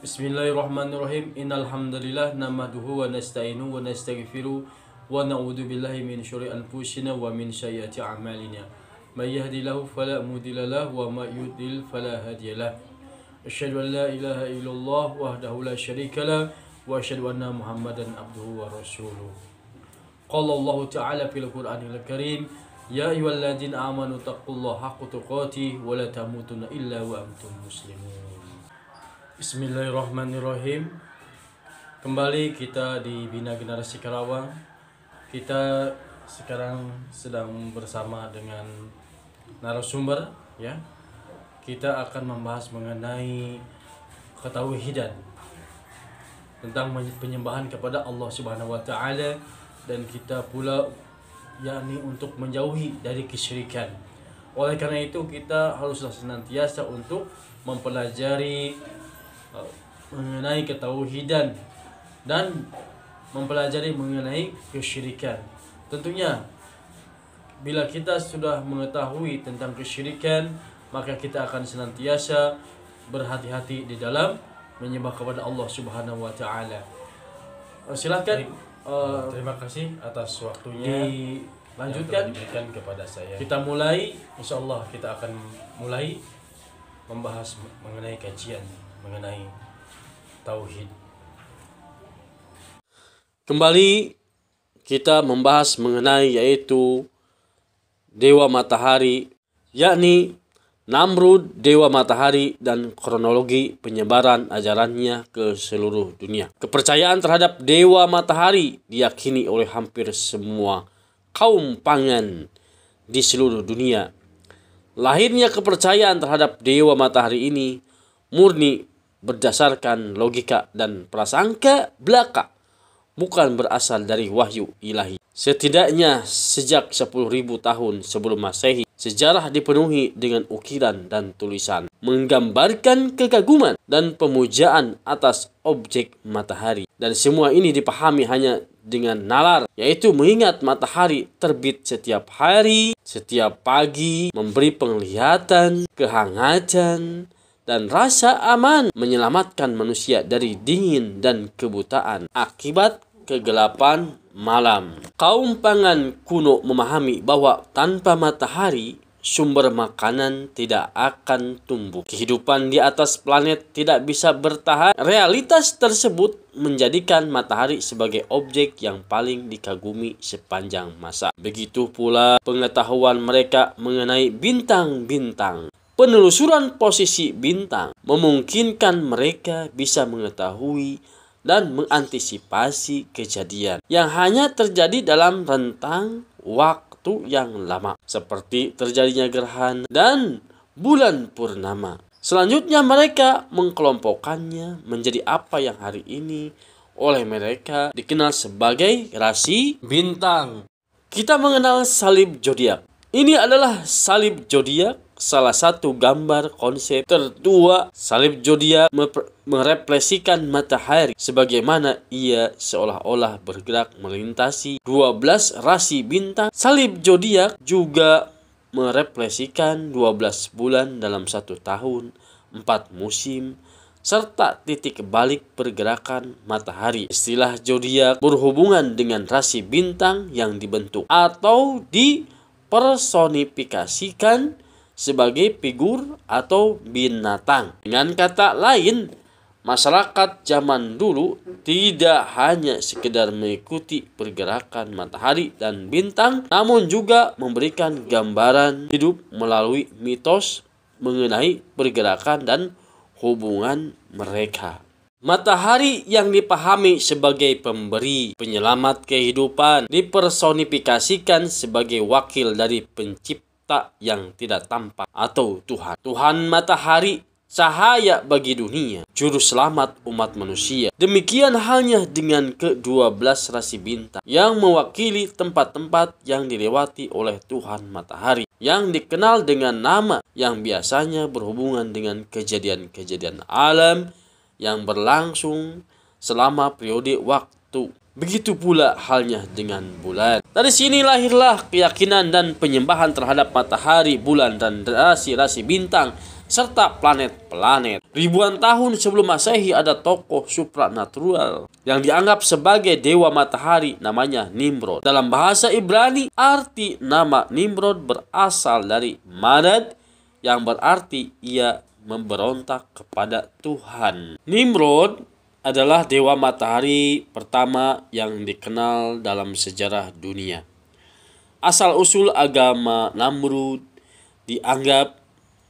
Bismillahirrahmanirrahim. Innal hamdalillah nahmaduhu wa nasta'inuhu wa nastaghfiruh wa na'udzu billahi min syururi anfusina wa min sayyiati a'malina. May yahdihillahu fala mudilla lahu wa may yudlil fala hadiyalah. Asyhadu an la ilaha illallah wahdahu la syarikalah wa asyhadu anna Muhammadan abduhu wa rasuluh. Qala Allah Ta'ala fil Qur'anil Karim, ya ayyuhalladzina amanu taqullaha haqqa tuqatih wa la tamutunna illa wa antum muslimun. Bismillahirrahmanirrahim. Kembali kita di Bina Generasi Karawang. Kita sekarang sedang bersama dengan narasumber ya. Kita akan membahas mengenai ketauhidan tentang penyembahan kepada Allah Subhanahu wa taala dan kita pula yakni untuk menjauhi dari kesyirikan. Oleh karena itu kita haruslah senantiasa untuk mempelajari mengenai ketauhidan dan mempelajari mengenai kesyirikan. Tentunya bila kita sudah mengetahui tentang kesyirikan, maka kita akan senantiasa berhati-hati di dalam menyembah kepada Allah Subhanahu wa taala. Eh, silakan eh, eh, terima kasih atas waktunya. Dilanjutkan kepada saya. Kita mulai insyaallah kita akan mulai membahas mengenai kajian mengenai tauhid. Kembali kita membahas mengenai yaitu dewa matahari, yakni Namrud, dewa matahari dan kronologi penyebaran ajarannya ke seluruh dunia. Kepercayaan terhadap dewa matahari diyakini oleh hampir semua kaum pangan di seluruh dunia Lahirnya kepercayaan terhadap dewa matahari ini murni berdasarkan logika dan prasangka belaka, bukan berasal dari wahyu ilahi. Setidaknya sejak 10.000 tahun sebelum Masehi, sejarah dipenuhi dengan ukiran dan tulisan, menggambarkan kekaguman dan pemujaan atas objek matahari. Dan semua ini dipahami hanya dengan nalar, yaitu mengingat matahari terbit setiap hari, setiap pagi, memberi penglihatan, kehangatan, dan rasa aman menyelamatkan manusia dari dingin dan kebutaan akibat kegelapan malam. Kaum pangan kuno memahami bahwa tanpa matahari sumber makanan tidak akan tumbuh. Kehidupan di atas planet tidak bisa bertahan. Realitas tersebut menjadikan matahari sebagai objek yang paling dikagumi sepanjang masa. Begitu pula pengetahuan mereka mengenai bintang-bintang. Penelusuran posisi bintang memungkinkan mereka bisa mengetahui dan mengantisipasi kejadian yang hanya terjadi dalam rentang waktu waktu yang lama, seperti terjadinya gerhana dan bulan purnama. Selanjutnya mereka mengkelompokkannya menjadi apa yang hari ini oleh mereka dikenal sebagai rasi bintang. Kita mengenal salib zodiak. Ini adalah salib zodiak salah satu gambar konsep tertua salib jodia merepresikan matahari sebagaimana ia seolah-olah bergerak melintasi 12 rasi bintang. Salib jodia juga merepresikan 12 bulan dalam satu tahun, empat musim, serta titik balik pergerakan matahari. Istilah jodia berhubungan dengan rasi bintang yang dibentuk atau dipersonifikasikan sebagai figur atau binatang. Dengan kata lain, masyarakat zaman dulu tidak hanya sekedar mengikuti pergerakan matahari dan bintang, namun juga memberikan gambaran hidup melalui mitos mengenai pergerakan dan hubungan mereka. Matahari yang dipahami sebagai pemberi, penyelamat kehidupan, dipersonifikasikan sebagai wakil dari pencipta tak yang tidak tampak atau Tuhan. Tuhan matahari cahaya bagi dunia, juru selamat umat manusia. Demikian halnya dengan ke-12 rasi bintang yang mewakili tempat-tempat yang dilewati oleh Tuhan matahari yang dikenal dengan nama yang biasanya berhubungan dengan kejadian-kejadian alam yang berlangsung selama periode waktu waktu. Begitu pula halnya dengan bulan. Dari sini lahirlah keyakinan dan penyembahan terhadap matahari, bulan, dan rasi-rasi bintang serta planet-planet. Ribuan tahun sebelum Masehi ada tokoh supranatural yang dianggap sebagai dewa matahari namanya Nimrod. Dalam bahasa Ibrani, arti nama Nimrod berasal dari Madad yang berarti ia memberontak kepada Tuhan. Nimrod adalah dewa matahari pertama yang dikenal dalam sejarah dunia. Asal-usul agama Namrud dianggap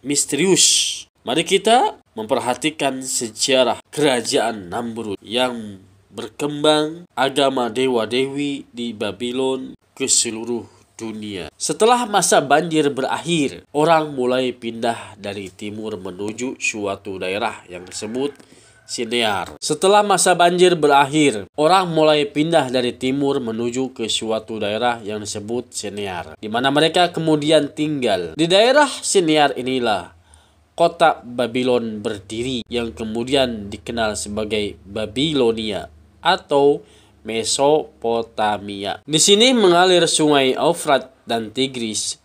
misterius. Mari kita memperhatikan sejarah kerajaan Namrud yang berkembang agama dewa-dewi di Babylon ke seluruh dunia. Setelah masa banjir berakhir, orang mulai pindah dari timur menuju suatu daerah yang disebut Sidear. Setelah masa banjir berakhir, orang mulai pindah dari timur menuju ke suatu daerah yang disebut Sinear, di mana mereka kemudian tinggal. Di daerah Sinear inilah kota Babylon berdiri yang kemudian dikenal sebagai Babilonia atau Mesopotamia. Di sini mengalir sungai Efrat dan Tigris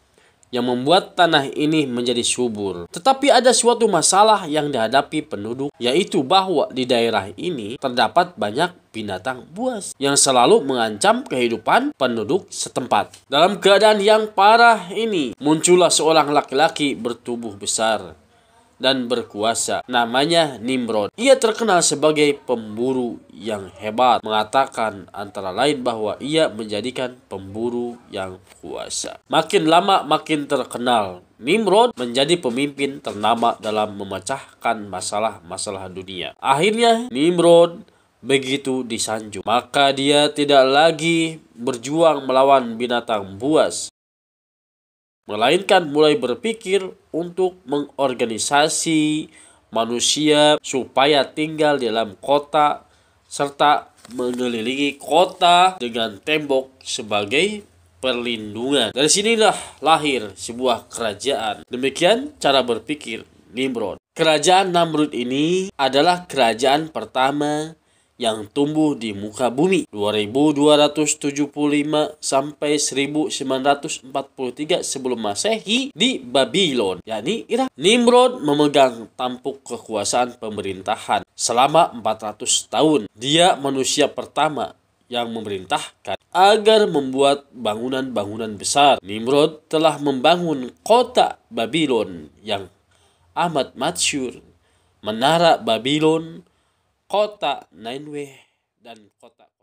yang membuat tanah ini menjadi subur. Tetapi ada suatu masalah yang dihadapi penduduk, yaitu bahwa di daerah ini terdapat banyak binatang buas yang selalu mengancam kehidupan penduduk setempat. Dalam keadaan yang parah ini, muncullah seorang laki-laki bertubuh besar dan berkuasa. Namanya Nimrod. Ia terkenal sebagai pemburu yang hebat, mengatakan antara lain bahwa ia menjadikan pemburu yang kuasa. Makin lama makin terkenal. Nimrod menjadi pemimpin ternama dalam memecahkan masalah-masalah dunia. Akhirnya Nimrod begitu disanjung, maka dia tidak lagi berjuang melawan binatang buas, melainkan mulai berpikir untuk mengorganisasi manusia supaya tinggal dalam kota serta mengelilingi kota dengan tembok sebagai perlindungan. Dari sinilah lahir sebuah kerajaan. Demikian cara berpikir Nimrod. Kerajaan Namrud ini adalah kerajaan pertama yang tumbuh di muka bumi 2275 sampai 1943 sebelum Masehi di Babylon yakni Irak. Nimrod memegang tampuk kekuasaan pemerintahan selama 400 tahun. Dia manusia pertama yang memerintahkan agar membuat bangunan-bangunan besar. Nimrod telah membangun kota Babylon yang amat masyur, menara Babylon, kota Nineveh dan kota